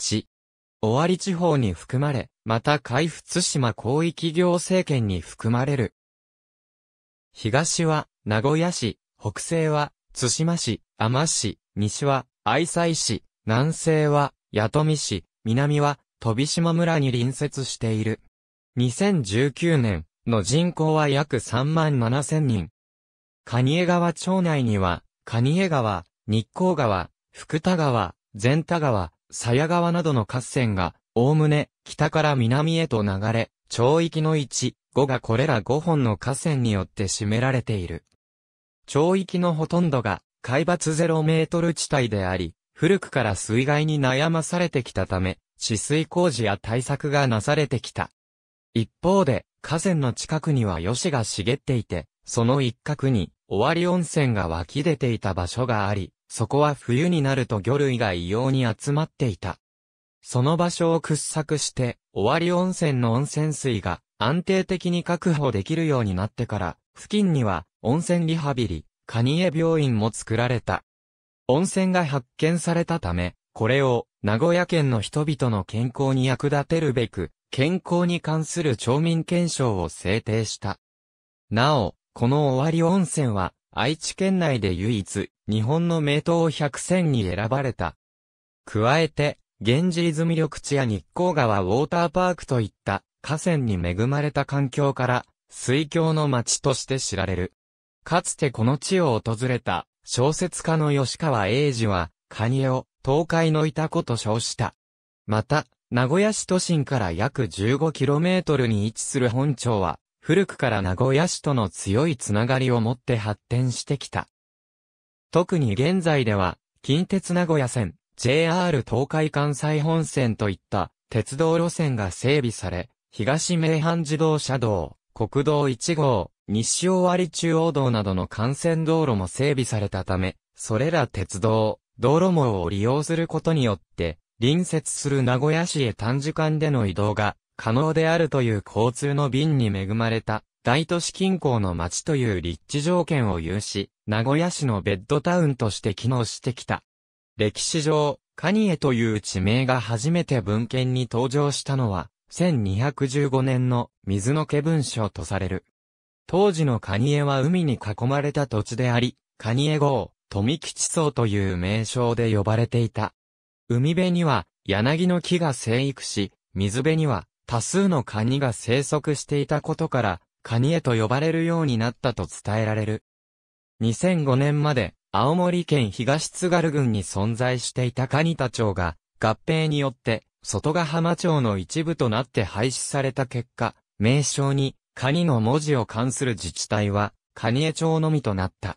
地、尾張地方に含まれ、また海部津島広域行政圏に含まれる。東は名古屋市、北西は津島市、天市、西は愛西市、南西は八富市、南は飛島村に隣接している。2019年の人口は約3万7千人。蟹江川町内には、蟹江川、日光川、福田川、善田川、鞘川などの河川が、おおむね、北から南へと流れ、町域の1、5がこれら5本の河川によって占められている。町域のほとんどが、海抜0メートル地帯であり、古くから水害に悩まされてきたため、治水工事や対策がなされてきた。一方で、河川の近くには吉が茂っていて、その一角に、尾張温泉が湧き出ていた場所があり、そこは冬になると魚類が異様に集まっていた。その場所を掘削して、尾張温泉の温泉水が安定的に確保できるようになってから、付近には温泉リハビリ、カニエ病院も作られた。温泉が発見されたため、これを名古屋県の人々の健康に役立てるべく、健康に関する町民憲章を制定した。なお、この尾張温泉は愛知県内で唯一日本の名刀百選に選ばれた。加えて、源氏泉緑地や日光川ウォーターパークといった河川に恵まれた環境から、水郷の町として知られる。かつてこの地を訪れた小説家の吉川英治は、カニを東海のいたこと称した。また、名古屋市都心から約 15km に位置する本町は、古くから名古屋市との強いつながりを持って発展してきた。特に現在では、近鉄名古屋線、JR 東海関西本線といった鉄道路線が整備され、東名阪自動車道、国道1号、西尾割中央道などの幹線道路も整備されたため、それら鉄道、道路網を利用することによって、隣接する名古屋市へ短時間での移動が可能であるという交通の便に恵まれた、大都市近郊の街という立地条件を有し、名古屋市のベッドタウンとして機能してきた。歴史上、カニエという地名が初めて文献に登場したのは、1215年の水の家文書とされる。当時のカニエは海に囲まれた土地であり、カニエ号、富吉層という名称で呼ばれていた。海辺には柳の木が生育し、水辺には多数のカニが生息していたことから、カニエと呼ばれるようになったと伝えられる。2005年まで、青森県東津軽郡に存在していた蟹田町が、合併によって、外ヶ浜町の一部となって廃止された結果、名称に、蟹の文字を冠する自治体は、蟹江町のみとなった。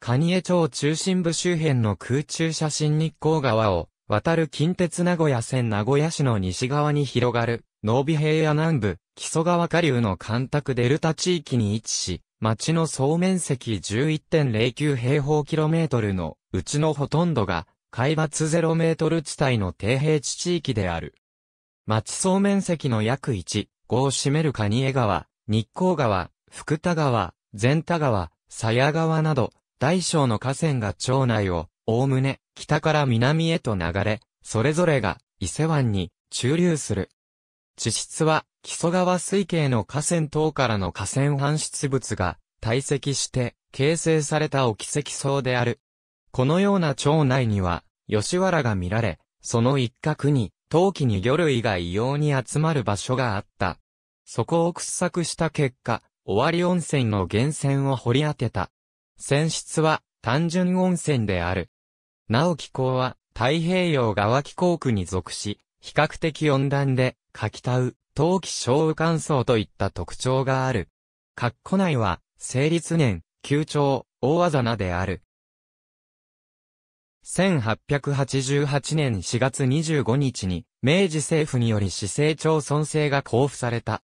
蟹江町中心部周辺の空中写真日光川を、渡る近鉄名古屋線名古屋市の西側に広がる、濃尾平野南部、木曽川下流の干拓デルタ地域に位置し、町の総面積11.09平方キロメートルのうちのほとんどが海抜0メートル地帯の低平地地域である。町総面積の約1、5を占める蟹江川、日光川、福田川、善田川、鞘川など、大小の河川が町内を、おおむね、北から南へと流れ、それぞれが、伊勢湾に、駐留する。地質は、木曽川水系の河川等からの河川搬出物が堆積して形成された沖積層である。このような町内には、吉原が見られ、その一角に、陶器に魚類が異様に集まる場所があった。そこを掘削した結果、尾張温泉の源泉を掘り当てた。泉質は単純温泉である。なお気候は太平洋側気候区に属し、比較的温暖で柿田う、陶器小雨乾燥といった特徴がある。括弧内は、成立年、旧長、大技なである。1888年4月25日に、明治政府により市政町村制が交付された。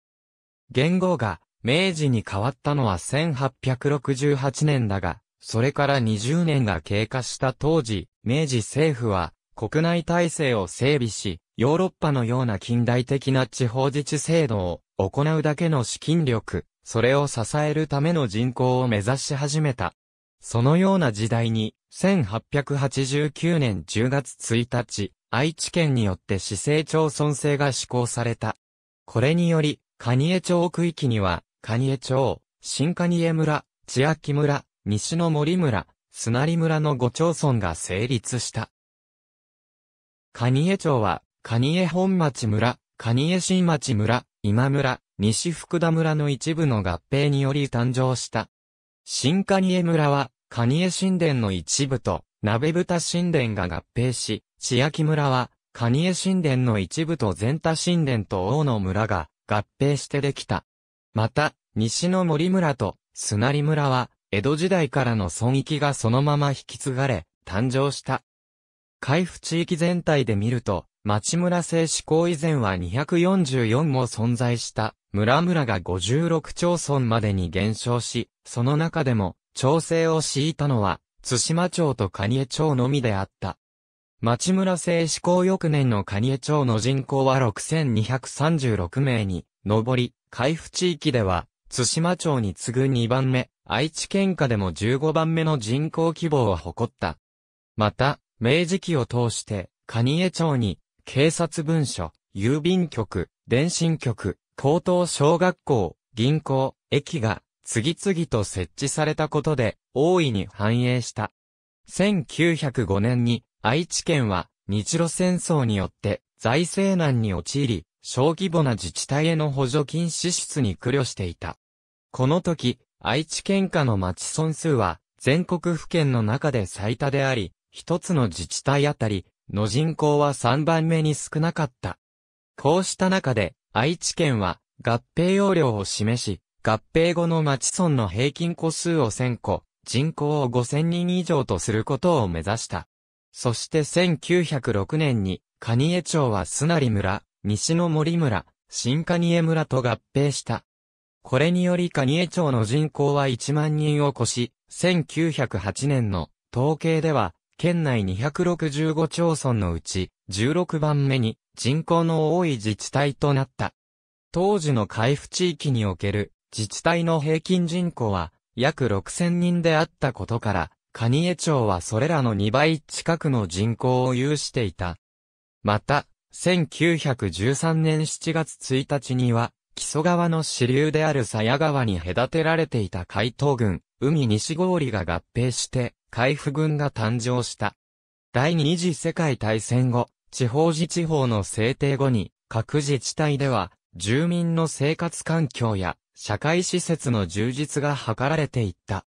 元号が、明治に変わったのは1868年だが、それから20年が経過した当時、明治政府は、国内体制を整備し、ヨーロッパのような近代的な地方自治制度を行うだけの資金力、それを支えるための人口を目指し始めた。そのような時代に、1889年10月1日、愛知県によって市政町村制が施行された。これにより、蟹江町区域には、蟹江町、新蟹江村、千秋村、西の森村、砂利村の5町村が成立した。蟹江町は、蟹江本町村、蟹江新町村、今村、西福田村の一部の合併により誕生した。新蟹江村は、蟹江神殿の一部と、鍋蓋神殿が合併し、千秋村は、蟹江神殿の一部と全田神殿と大野村が合併してできた。また、西の森村と砂利村は、江戸時代からの損益がそのまま引き継がれ、誕生した。海部地域全体で見ると、町村制施行以前は244も存在した村々が56町村までに減少し、その中でも調整を敷いたのは津島町と蟹江町のみであった。町村制施行翌年の蟹江町の人口は6236名に上り、海部地域では津島町に次ぐ2番目、愛知県下でも15番目の人口規模を誇った。また、明治期を通して、蟹江町に、警察文書、郵便局、電信局、高等小学校、銀行、駅が、次々と設置されたことで、大いに繁栄した。1905年に、愛知県は、日露戦争によって、財政難に陥り、小規模な自治体への補助金支出に苦慮していた。この時、愛知県下の町村数は、全国府県の中で最多であり、一つの自治体あたりの人口は3番目に少なかった。こうした中で、愛知県は合併要領を示し、合併後の町村の平均個数を1000個、人口を5000人以上とすることを目指した。そして1906年に、蟹江町は須成村、西の森村、新蟹江村と合併した。これにより蟹江町の人口は1万人を超し、1908年の統計では県内265町村のうち、16番目に人口の多い自治体となった。当時の海部地域における自治体の平均人口は約6000人であったことから、蟹江町はそれらの2倍近くの人口を有していた。また、1913年7月1日には、木曽川の支流である鞘川に隔てられていた海東郡、海西郡が合併して、海部軍が誕生した。第二次世界大戦後、地方自治法の制定後に、各自治体では、住民の生活環境や、社会施設の充実が図られていった。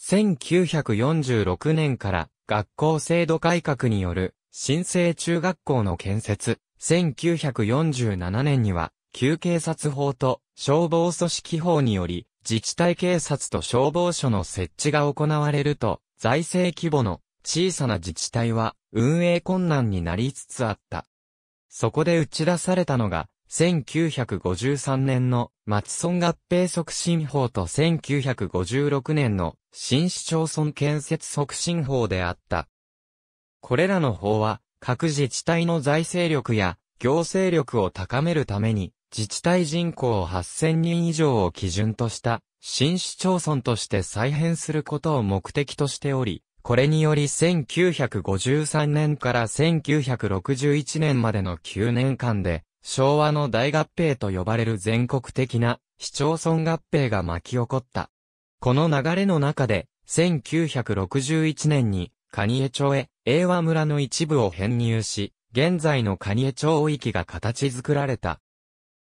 1946年から、学校制度改革による、新生中学校の建設、1947年には、旧警察法と消防組織法により、自治体警察と消防署の設置が行われると、財政規模の小さな自治体は運営困難になりつつあった。そこで打ち出されたのが、1953年の町村合併促進法と1956年の新市町村建設促進法であった。これらの法は、各自治体の財政力や行政力を高めるために、自治体人口を8000人以上を基準とした新市町村として再編することを目的としており、これにより1953年から1961年までの9年間で、昭和の大合併と呼ばれる全国的な市町村合併が巻き起こった。この流れの中で、1961年に、蟹江町へ、英和村の一部を編入し、現在の蟹江町域が形作られた。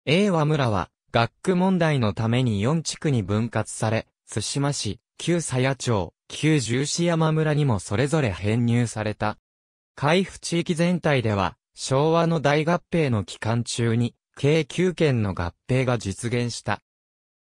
英和村は、学区問題のために4地区に分割され、津島市、旧鞘町、旧十四山村にもそれぞれ編入された。海府地域全体では、昭和の大合併の期間中に、計9件の合併が実現した。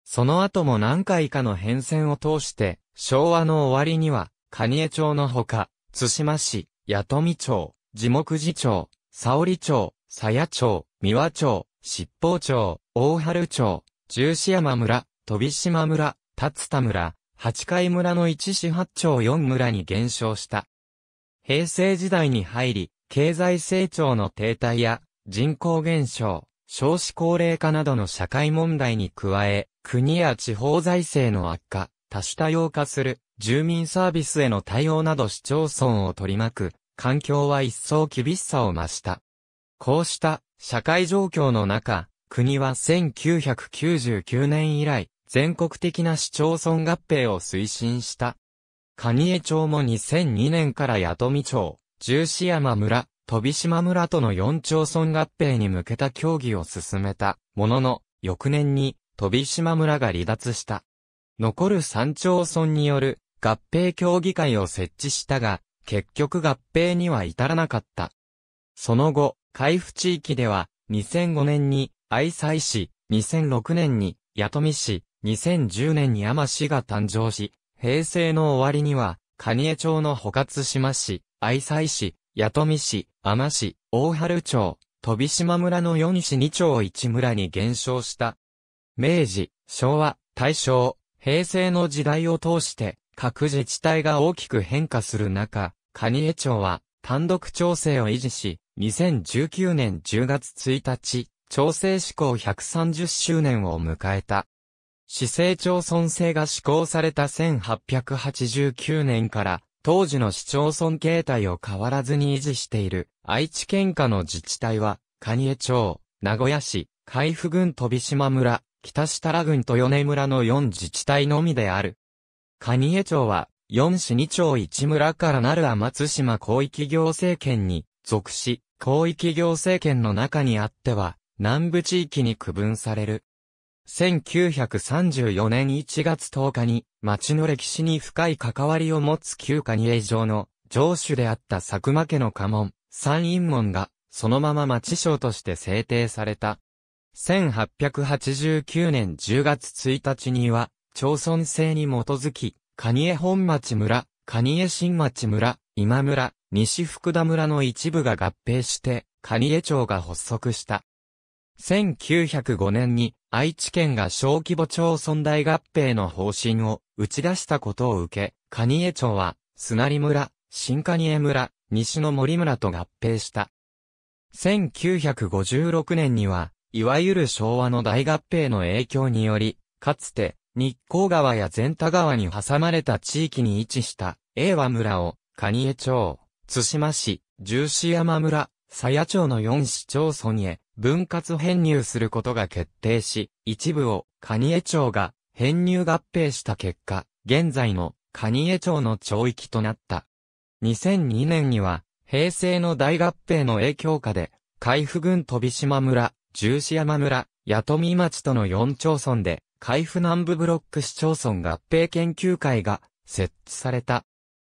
その後も何回かの変遷を通して、昭和の終わりには、蟹江町のほか、津島市、八富町、地木寺町、沙織町、鞘町、三和町、七宝町、大春町、十四山村、飛島村、立田村、八海村の一市八町四村に減少した。平成時代に入り、経済成長の停滞や、人口減少、少子高齢化などの社会問題に加え、国や地方財政の悪化、多種多様化する、住民サービスへの対応など市町村を取り巻く、環境は一層厳しさを増した。こうした社会状況の中、国は1999年以来、全国的な市町村合併を推進した。蟹江町も2002年から八富町、十四山村、飛島村との4町村合併に向けた協議を進めたものの、翌年に飛島村が離脱した。残る3町村による合併協議会を設置したが、結局合併には至らなかった。その後、海部地域では、2005年に愛西市、2006年に八富市、2010年に天市が誕生し、平成の終わりには、蟹江町の保活島市、愛西市、八富市、天市、大春町、飛島村の4市2町1村に減少した。明治、昭和、大正、平成の時代を通して、各自治体が大きく変化する中、蟹江町は単独調整を維持し、2019年10月1日、調整施行130周年を迎えた。市政町村制が施行された1889年から、当時の市町村形態を変わらずに維持している、愛知県下の自治体は、蟹江町、名古屋市、海部郡飛島村、北設楽郡と米村の4自治体のみである。蟹江町は、4市2町1村からなる天津島広域行政圏に属し、広域行政圏の中にあっては、南部地域に区分される。1934年1月10日に、町の歴史に深い関わりを持つ旧蟹江城の城主であった佐久間家の家紋、三院門が、そのまま町省として制定された。1889年10月1日には、町村制に基づき、蟹江本町村、蟹江新町村、今村、西福田村の一部が合併して、蟹江町が発足した。1905年に愛知県が小規模町村大合併の方針を打ち出したことを受け、蟹江町は、砂利村、新蟹江村、西の森村と合併した。1956年には、いわゆる昭和の大合併の影響により、かつて、日光川や善田川に挟まれた地域に位置した、英和村を、蟹江町、津島市、十四山村、鞘町の4市町村へ分割編入することが決定し、一部を蟹江町が編入合併した結果、現在の蟹江町の町域となった。2002年には、平成の大合併の影響下で、海部郡飛島村、十四山村、八富町との4町村で、海部南部ブロック市町村合併研究会が設置された。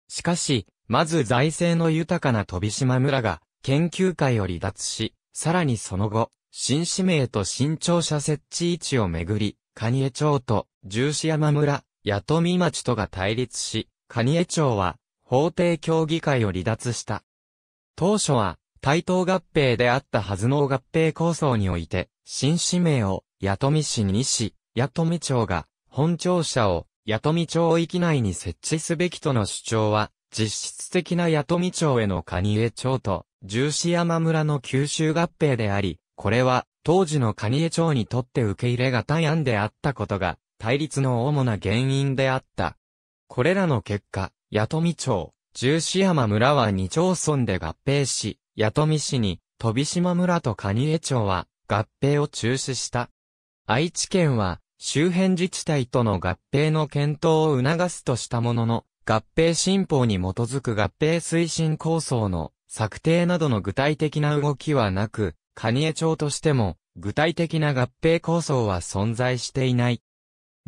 しかし、まず財政の豊かな飛島村が、研究会を離脱し、さらにその後、新市名と新庁舎設置位置をめぐり、蟹江町と十四山村、八富町とが対立し、蟹江町は法定協議会を離脱した。当初は、対等合併であったはずの合併構想において、新市名を八富市西、し、八富町が本庁舎を八富町域内に設置すべきとの主張は、実質的な八富町への蟹江町と、十四山村の九州合併であり、これは、当時の蟹江町にとって受け入れが大案であったことが、対立の主な原因であった。これらの結果、八富町、十四山村は二町村で合併し、八富市に、飛島村と蟹江町は、合併を中止した。愛知県は、周辺自治体との合併の検討を促すとしたものの、合併新法に基づく合併推進構想の策定などの具体的な動きはなく、蟹江町としても具体的な合併構想は存在していない。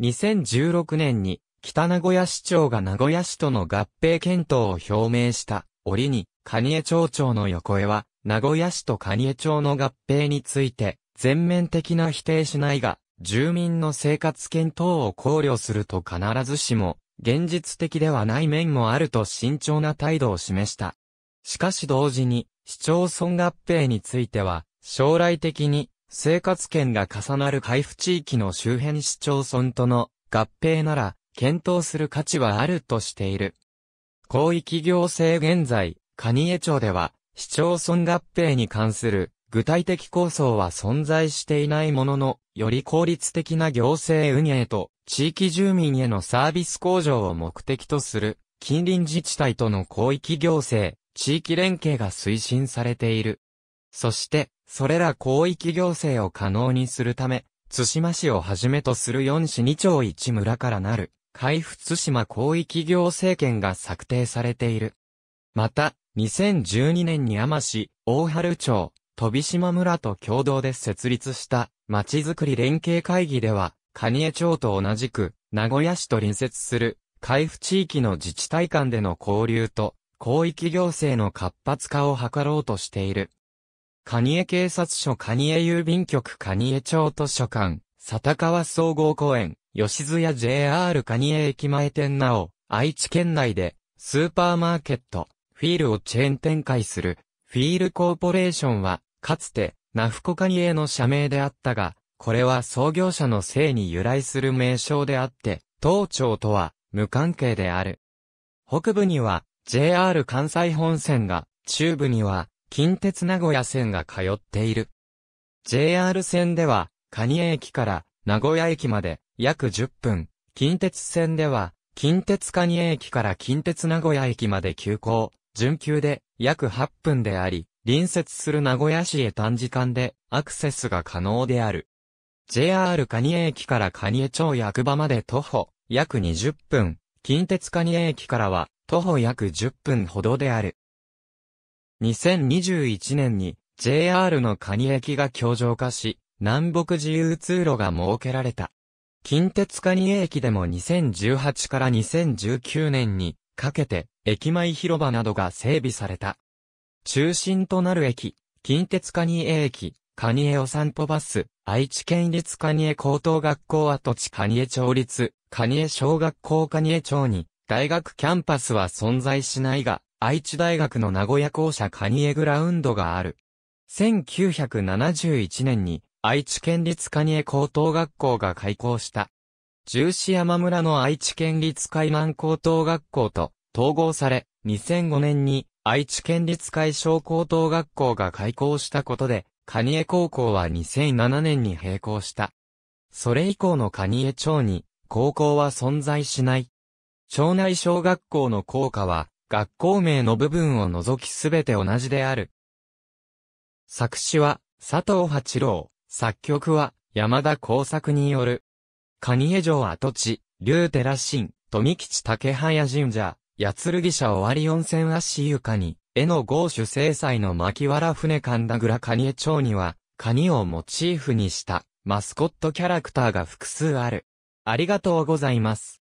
2016年に北名古屋市長が名古屋市との合併検討を表明した折に、蟹江町長の横江は、名古屋市と蟹江町の合併について、全面的な否定しないが、住民の生活圏等を考慮すると必ずしも、現実的ではない面もあると慎重な態度を示した。しかし同時に、市町村合併については、将来的に、生活圏が重なる海部地域の周辺市町村との合併なら、検討する価値はあるとしている。広域行政現在、蟹江町では、市町村合併に関する具体的構想は存在していないものの、より効率的な行政運営と地域住民へのサービス向上を目的とする近隣自治体との広域行政、地域連携が推進されている。そして、それら広域行政を可能にするため、津島市をはじめとする4市2町1村からなる、海府津島広域行政権が策定されている。また、2012年に天市、大春町、飛島村と共同で設立した町づくり連携会議では、蟹江町と同じく、名古屋市と隣接する、海部地域の自治体間での交流と、広域行政の活発化を図ろうとしている。蟹江警察署蟹江郵便局蟹江町図書館、里川総合公園、吉津屋 JR 蟹江駅前店なお、愛知県内で、スーパーマーケット、フィールをチェーン展開する、フィールコーポレーションは、かつて、ナフコカニエの社名であったが、これは創業者の姓に由来する名称であって、東町とは無関係である。北部には JR 関西本線が、中部には近鉄名古屋線が通っている。JR 線では、カニエ駅から名古屋駅まで約10分、近鉄線では、近鉄カニエ駅から近鉄名古屋駅まで急行、準急で約8分であり、隣接する名古屋市へ短時間でアクセスが可能である。JR 蟹江駅から蟹江町役場まで徒歩約20分、近鉄蟹江駅からは徒歩約10分ほどである。2021年に JR の蟹駅が強上化し、南北自由通路が設けられた。近鉄蟹駅でも2018から2019年にかけて駅前広場などが整備された。中心となる駅、近鉄蟹江駅、蟹江お散歩バス、愛知県立蟹江高等学校跡地蟹江町立、蟹江小学校蟹江町に、大学キャンパスは存在しないが、愛知大学の名古屋校舎蟹江グラウンドがある。1971年に、愛知県立蟹江高等学校が開校した。十四山村の愛知県立海南高等学校と統合され、2005年に愛知県立海小高等学校が開校したことで、蟹江高校は2007年に閉校した。それ以降の蟹江町に、高校は存在しない。町内小学校の校歌は、学校名の部分を除きすべて同じである。作詞は、佐藤八郎、作曲は、山田耕作による。蟹江城跡地、竜寺新、富吉竹早神社、八剣社尾張温泉足かに、絵の豪主制裁の牧原船神田倉蟹江町には、蟹をモチーフにしたマスコットキャラクターが複数ある。ありがとうございます。